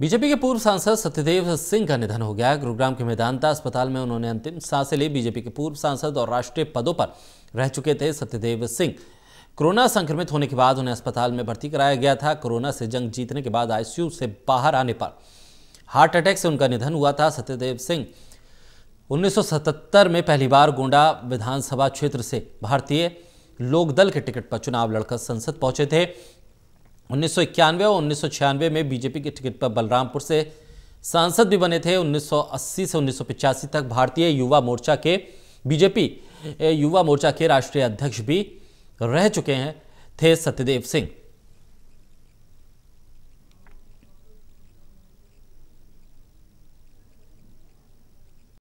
BJP के पूर्व सांसद सत्यदेव सिंह का निधन हो गया गुरुग्राम के मेदांता अस्पताल में उन्होंने अंतिम सांसें ली बीजेपी के पूर्व सांसद और राष्ट्रीय पदों पर रह चुके थे सत्यदेव सिंह कोरोना संक्रमित होने के बाद उन्हें अस्पताल में भर्ती कराया गया था कोरोना से जंग जीतने के बाद आईसीयू से बाहर आने पर हार्ट अटैक से उनका निधन हुआ था सत्यदेव सिंह 1977 में पहली बार गोंडा विधानसभा क्षेत्र से भारतीय लोकदल के टिकट पर चुनाव लड़कर संसद पहुंचे थे उन्नीस और उन्नीस में बीजेपी की टिकट पर बलरामपुर से सांसद भी बने थे 1980 से उन्नीस तक भारतीय युवा मोर्चा के बीजेपी युवा मोर्चा के राष्ट्रीय अध्यक्ष भी रह चुके हैं थे सत्यदेव सिंह